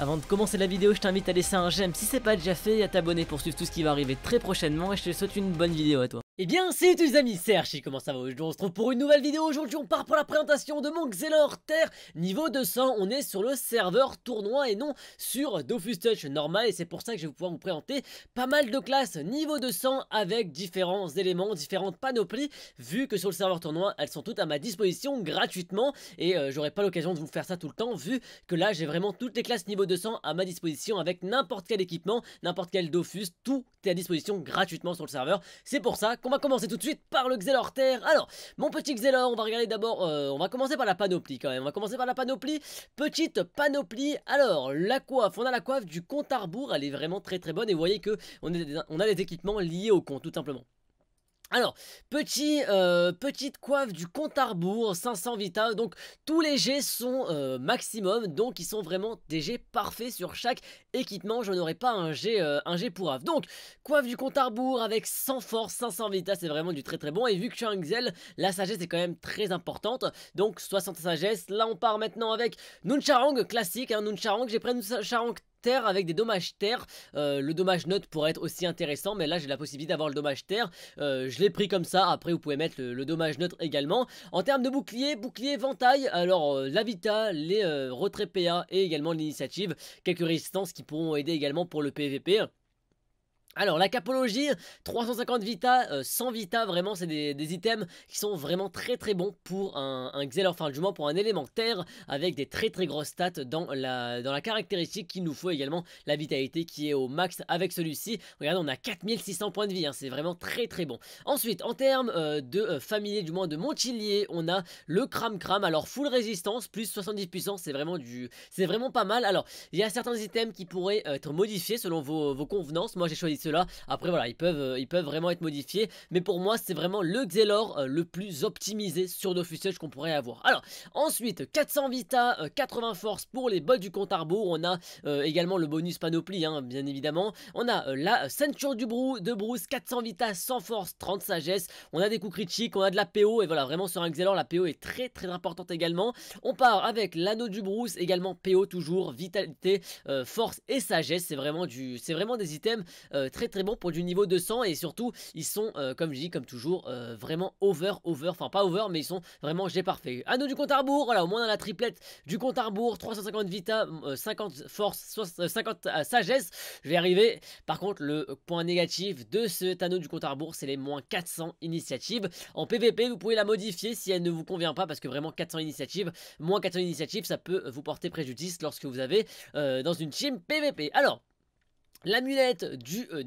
Avant de commencer la vidéo, je t'invite à laisser un j'aime si c'est pas déjà fait et à t'abonner pour suivre tout ce qui va arriver très prochainement et je te souhaite une bonne vidéo à toi. Eh bien, salut tous les amis, c'est Archie, comment ça va Aujourd'hui, on se retrouve pour une nouvelle vidéo. Aujourd'hui, on part pour la présentation de mon Xelor Terre niveau 200. On est sur le serveur tournoi et non sur Dofus Touch normal. Et c'est pour ça que je vais pouvoir vous présenter pas mal de classes niveau 200 avec différents éléments, différentes panoplies. Vu que sur le serveur tournoi, elles sont toutes à ma disposition gratuitement. Et euh, j'aurai pas l'occasion de vous faire ça tout le temps, vu que là, j'ai vraiment toutes les classes niveau 200 à ma disposition avec n'importe quel équipement, n'importe quel Dofus. Tout est à disposition gratuitement sur le serveur. C'est pour ça qu'on on va commencer tout de suite par le Xelor Terre. Alors, mon petit Xelor, on va regarder d'abord, euh, on va commencer par la panoplie quand même. On va commencer par la panoplie. Petite panoplie. Alors, la coiffe, on a la coiffe du compte à rebours, elle est vraiment très très bonne. Et vous voyez que on, a des équipements liés au compte, tout simplement. Alors, euh, petite coiffe du compte à rebours, 500 vita, donc tous les jets sont euh, maximum, donc ils sont vraiment des jets parfaits sur chaque équipement, je n'aurai pas un jet, euh, un pour AF. Donc, coiffe du compte à rebours avec 100 force, 500 vita, c'est vraiment du très très bon, et vu que je suis un XL, la sagesse est quand même très importante, donc 60 sagesse, là on part maintenant avec Nuncharang, classique, hein, Nuncharang, j'ai pris Nuncharang avec des dommages terre. Euh, le dommage note pourrait être aussi intéressant, mais là j'ai la possibilité d'avoir le dommage terre. Euh, je l'ai pris comme ça, après vous pouvez mettre le, dommage neutre également. En termes de bouclier, bouclier, ventaille, alors euh, l'habitat, les retraits PA et également l'initiative. Quelques résistances qui pourront aider également pour le PVP. Alors, la capologie, 350 vita, 100 euh, vita, vraiment, c'est des, items qui sont vraiment très très bons pour un, un Xelor, enfin, du moins pour un élémentaire avec des très très grosses stats dans la, dans la caractéristique qu'il nous faut également, la vitalité qui est au max avec celui-ci. Regardez, on a 4600 points de vie, hein, c'est vraiment très très bon. Ensuite, en termes euh, de euh, familier, du moins de montilier, on a le Cram Cram, alors full résistance, plus 70 puissance, c'est vraiment du, c'est vraiment pas mal. Alors, il y a certains items qui pourraient être modifiés selon vos, vos convenances, moi j'ai choisi cela. Après voilà, ils peuvent, euh, ils peuvent vraiment être modifiés. Mais pour moi, c'est vraiment le Xelor euh, le plus optimisé sur nos fuselages qu'on pourrait avoir. Alors, ensuite, 400 Vita, 80 euh, Force pour les bots du compte à On a également le bonus Panoplie, hein, bien évidemment. On a la ceinture du brou, de Bruce, 400 Vita, 100 Force, 30 Sagesse. On a des coups critiques, on a de la PO. Et voilà, vraiment sur un Xelor, la PO est très très importante également. On part avec l'anneau du Bruce, également PO toujours, vitalité, force et sagesse. C'est vraiment du, c'est vraiment des items très très bon pour du niveau 200 et surtout ils sont euh, comme je dis comme toujours euh, vraiment over over enfin pas over mais ils sont vraiment j'ai parfait anneau ah, du compte à rebours voilà au moins dans la triplette du compte à rebours 350 vita 50 euh, force 50 sagesse je vais arriver par contre le point négatif de cet anneau du compte à rebours c'est les moins 400 initiatives en PVP vous pouvez la modifier si elle ne vous convient pas parce que vraiment 400 initiatives moins 400 initiatives ça peut vous porter préjudice lorsque vous avez dans une team PVP alors L'amulette du euh,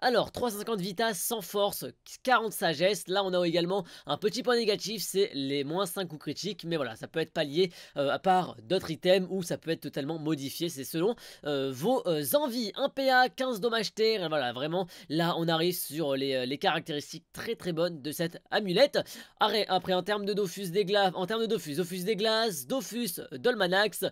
alors 350 vitas, 100 force, 40 sagesse, là on a également un petit point négatif, c'est les moins 5 coups critiques, mais voilà, ça peut être pallié euh, à part d'autres items ou ça peut être totalement modifié, c'est selon euh, vos euh, envies. 1 PA, 15 dommages terre, voilà, vraiment, là on arrive sur les, caractéristiques très très bonnes de cette amulette. arrêt après en termes de Dofus des glaces, en termes de Dofus, Dofus des glaces, Dofus Dolmanax,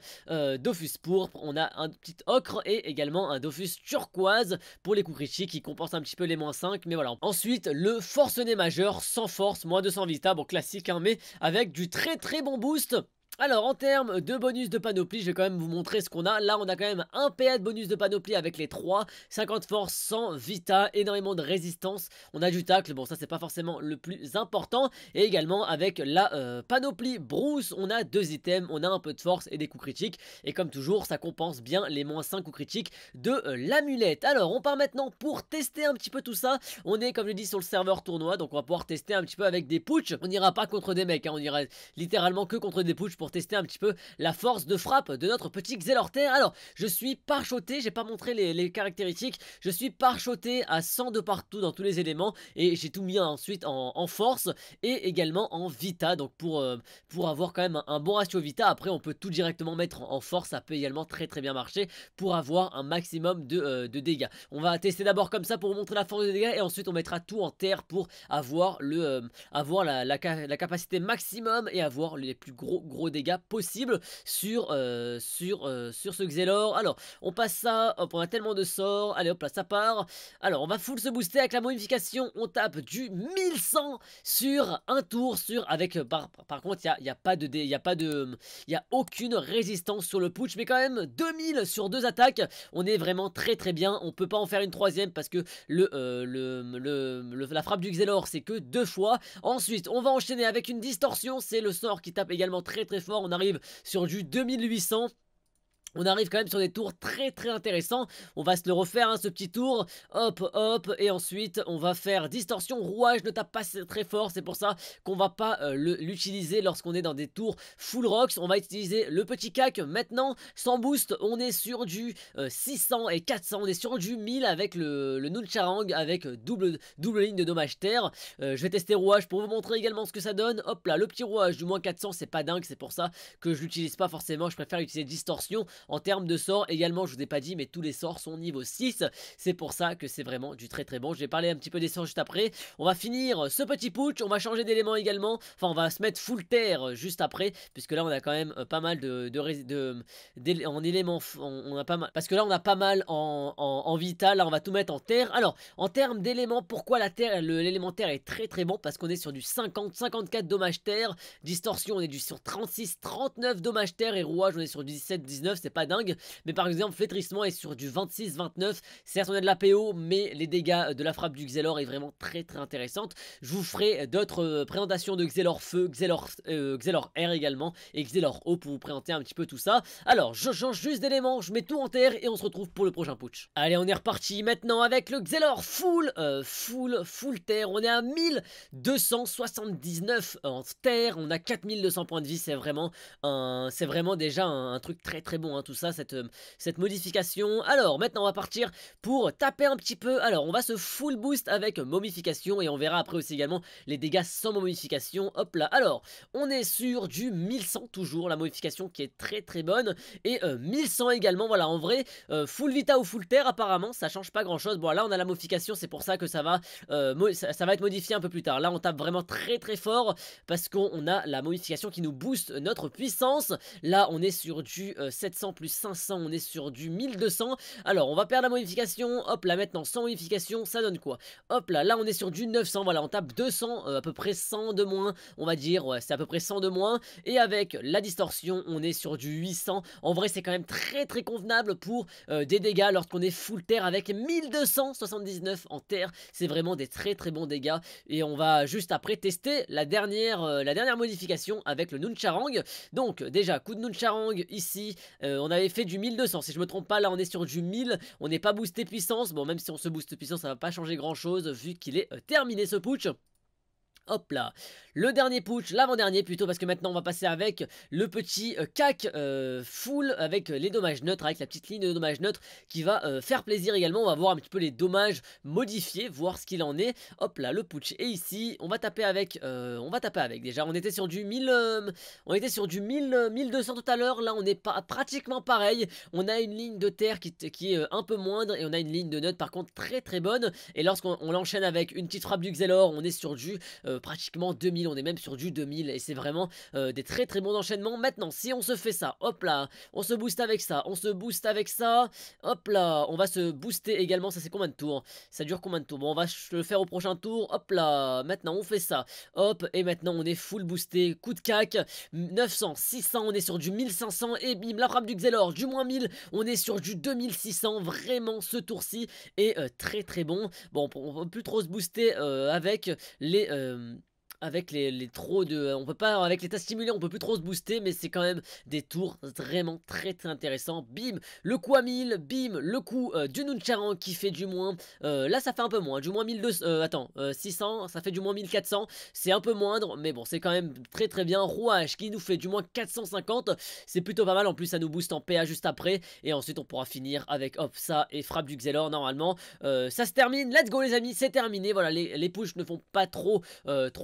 Dofus pourpre, on a un petit ocre et également un Dofus turquoise pour les coups critiques qui compense un petit peu les moins 5 mais voilà. Ensuite le forcené majeur sans force moins 200 vita bon classique hein, mais avec du très très bon boost alors en termes de bonus de panoplie, je vais quand même vous montrer ce qu'on a. Là on a quand même un PA de bonus de panoplie avec les 3, 50 force, 100 vita, énormément de résistance, on a du tacle, bon ça c'est pas forcément le plus important. Et également avec la euh, panoplie brousse on a deux items, on a un peu de force et des coups critiques. Et comme toujours ça compense bien les moins 5 coups critiques de euh, l'amulette. Alors on part maintenant pour tester un petit peu tout ça. On est comme je dit sur le serveur tournoi, donc on va pouvoir tester un petit peu avec des putsch. On n'ira pas contre des mecs, hein. on ira littéralement que contre des pouches pour tester un petit peu la force de frappe de notre petit Xelorter. Alors, je suis parchoté, j'ai pas montré les, caractéristiques, je suis parchoté à 100 de partout dans tous les éléments et j'ai tout mis ensuite en, force et également en vita, donc pour, euh, pour avoir quand même un, bon ratio vita. Après, on peut tout directement mettre en, force, ça peut également très très bien marcher pour avoir un maximum de, euh, dégâts. On va tester d'abord comme ça pour montrer la force de dégâts et ensuite on mettra tout en terre pour avoir, le, euh, avoir la, capacité maximum et avoir les plus gros gros dégâts dégâts possibles sur, euh, sur, euh, sur ce Xelor. Alors, on passe ça, hop, on a tellement de sorts, allez hop là, ça part. Alors, on va full se booster avec la modification, on tape du 1100 sur un tour, sur, avec, euh, par, par contre, il n'y a, y a, pas de, il a pas de, hum, il y a aucune résistance sur le putsch, mais quand même, 2000 sur deux attaques, on est vraiment très très bien, on peut pas en faire une troisième parce que le, le, hum, hum, le, la frappe du Xelor, c'est que deux fois. Ensuite, on va enchaîner avec une distorsion, c'est le sort qui tape également très très on arrive sur du 2800 on arrive quand même sur des tours très très intéressants. On va se le refaire, hein, ce petit tour. Hop, hop, et ensuite, on va faire distorsion rouage. Ne tape pas très fort, c'est pour ça qu'on va pas euh, l'utiliser lorsqu'on est dans des tours full rocks. On va utiliser le petit cac maintenant. Sans boost, on est sur du 600 euh, et 400. On est sur du 1000 avec le, le Nuncharang, avec euh, double, double ligne de dommage terre. je vais tester rouage pour vous montrer également ce que ça donne. Hop là, le petit rouage du moins 400, c'est pas dingue. C'est pour ça que je l'utilise pas forcément. Je préfère utiliser distorsion en termes de sorts, également, je vous ai pas dit, mais tous les sorts sont niveau 6. C'est pour ça que c'est vraiment du très très bon. Je vais parler un petit peu des sorts juste après. On va finir ce petit putsch. On va changer d'élément également. Enfin, on va se mettre full terre euh, juste après, puisque là, on a quand même euh, pas mal de, de, en éléments. On, a pas mal, parce que là, on a pas mal en, en, vital. Là, on va tout mettre en terre. Alors, en termes d'éléments, pourquoi la terre, l'élément est très très bon Parce qu'on est sur du 50, 54 dommages terre, distorsion, on est du sur 36, 39 dommages terre et rouage, on est sur du 17, 19. C'est pas dingue. Mais par exemple, Flétrissement est sur du 26-29. Certes, on a de la PO, mais les dégâts de la frappe du Xelor est vraiment très très intéressante. Je vous ferai euh, d'autres euh, présentations de Xelor Feu, Xelor, Air euh, également et Xelor eau pour vous présenter un petit peu tout ça. Alors, je change juste d'éléments, je mets tout en terre et on se retrouve pour le prochain putsch. Allez, on est reparti maintenant avec le Xelor Full, Full, Full Terre. On est à 1279 en terre, on a 4200 points de vie, c'est vraiment, un, c'est vraiment déjà un, un, truc très très bon. Hein. Hein, tout ça, cette, euh, cette modification. Alors, maintenant, on va partir pour taper un petit peu. Alors, on va se full boost avec momification et on verra après aussi également les dégâts sans momification. Hop là. Alors, on est sur du 1100 toujours, la modification qui est très très bonne. Et 1100 euh, également, voilà, en vrai, euh, full vita ou full terre apparemment, ça change pas grand chose. Bon, là, on a la modification, c'est pour ça que ça va, va être modifié un peu plus tard. Là, on tape vraiment très très fort parce qu'on a la modification qui nous booste notre puissance. Là, on est sur du 700 plus 500, on est sur du 1200. Alors, on va perdre la modification. Hop là, maintenant, sans modification, ça donne quoi Hop là, là, on est sur du 900. Voilà, on tape 200, euh, à peu près 100 de moins, on va dire. Ouais, c'est à peu près 100 de moins. Et avec la distorsion, on est sur du 800. En vrai, c'est quand même très très convenable pour euh, des dégâts lorsqu'on est full terre avec 1279 en terre. C'est vraiment des très très bons dégâts. Et on va juste après tester la dernière, euh, la dernière modification avec le Nuncharang. Donc, déjà, coup de Nuncharang ici. Euh, on avait fait du 1200 si je me trompe pas là on est sur du 1000 on n'est pas boosté puissance bon même si on se booste puissance ça va pas changer grand chose vu qu'il est euh, terminé ce putsch Hop là. Le dernier putsch, l'avant-dernier plutôt, parce que maintenant on va passer avec le petit euh, CAC euh, full avec les dommages neutres, avec la petite ligne de dommages neutres qui va euh, faire plaisir également. On va voir un petit peu les dommages modifiés, voir ce qu'il en est. Hop là, le putsch est ici. On va taper avec, on va taper avec déjà. On était sur du 1000, on était sur du 1000, 1200 tout à l'heure. Là, on est pas pratiquement pareil. On a une ligne de terre qui, qui est un peu moindre et on a une ligne de neutre par contre très très bonne. Et lorsqu'on l'enchaîne avec une petite frappe du Xelor, on est sur du euh, pratiquement 2000, on est même sur du 2000 et c'est vraiment euh, des très très bons enchaînements. Maintenant, si on se fait ça, hop là, on se booste avec ça, on se booste avec ça, hop là, on va se booster également, ça c'est combien de tours Ça dure combien de tours Bon, on va le faire au prochain tour, hop là, maintenant on fait ça, hop, et maintenant on est full boosté, coup de cac, 900, 600, on est sur du 1500 et bim, la frappe du Xelor, du moins 1000, on est sur du 2600, vraiment ce tour-ci est euh, très très bon. Bon, on peut plus trop se booster avec les... um, avec les, les, trop de... On peut pas, avec l'état stimulé, on peut plus trop se booster, mais c'est quand même des tours vraiment très très intéressants. Bim, le coup à 1000, bim, le coup euh, du Nuncharan qui fait du moins... Euh, là, ça fait un peu moins, du moins 1200... Euh, attends, 600, ça fait du moins 1400, c'est un peu moindre, mais bon, c'est quand même très très bien. Rouage qui nous fait du moins 450, c'est plutôt pas mal, en plus ça nous booste en PA juste après, et ensuite on pourra finir avec, hop, ça et frappe du Xelor normalement. ça se termine, let's go les amis, c'est terminé, voilà, les, les ne font pas trop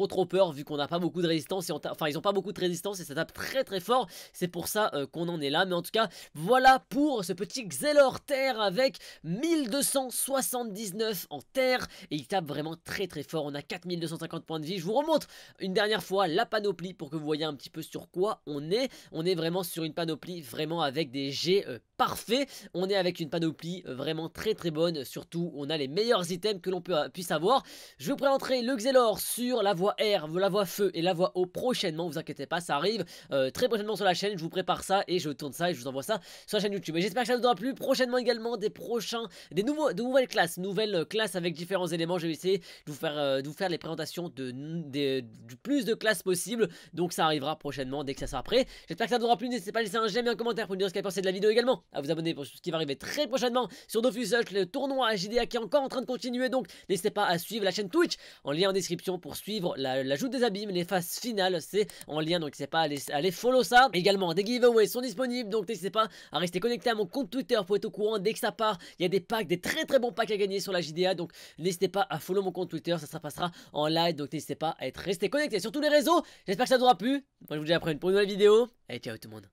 trop peur vu qu'on n'a pas beaucoup de résistance. Et enfin, ils ont pas beaucoup de résistance et ça tape très très fort. C'est pour ça euh, qu'on en est là. Mais en tout cas, voilà pour ce petit Xelor Terre avec 1279 en terre. Et il tape vraiment très très fort. On a 4250 points de vie. Je vous remonte une dernière fois la panoplie pour que vous voyez un petit peu sur quoi on est. On est vraiment sur une panoplie vraiment avec des jets euh, parfaits. On est avec une panoplie euh, vraiment très très bonne. Surtout, on a les meilleurs items que l'on puisse avoir. Je vous présenterai le Xelor sur la voie R vous la voix feu et la voix eau prochainement, vous inquiétez pas, ça arrive euh, très prochainement sur la chaîne, je vous prépare ça et je tourne ça et je vous envoie ça sur la chaîne YouTube. Et j'espère que ça vous aura plu, prochainement également des prochains, des nouveaux, de nouvelles classes, nouvelles classes avec différents éléments, je vais essayer de vous faire, euh, de vous faire les présentations de, plus de classes possible, donc ça arrivera prochainement dès que ça sera prêt. J'espère que ça vous aura plu, n'hésitez pas à laisser un j'aime et un commentaire pour me dire ce qu'elle vous de la vidéo également, à vous abonner pour ce qui va arriver très prochainement sur Dofus le tournoi à JDA qui est encore en train de continuer, donc n'hésitez pas à suivre la chaîne Twitch en lien en description pour suivre la euh, la des abîmes, les phases finales, c'est en lien, donc c'est pas à aller, follow ça. Également, des giveaways sont disponibles, donc n'hésitez pas à rester connecté à mon compte Twitter pour être au courant dès que ça part. Il y a des packs, des très très bons packs à gagner sur la JDA, donc n'hésitez pas à follow mon compte Twitter, ça se passera en live, donc n'hésitez pas à être resté connecté sur tous les réseaux. J'espère que ça vous aura plu. Moi je vous dis à après une nouvelle vidéo, et ciao tout le monde.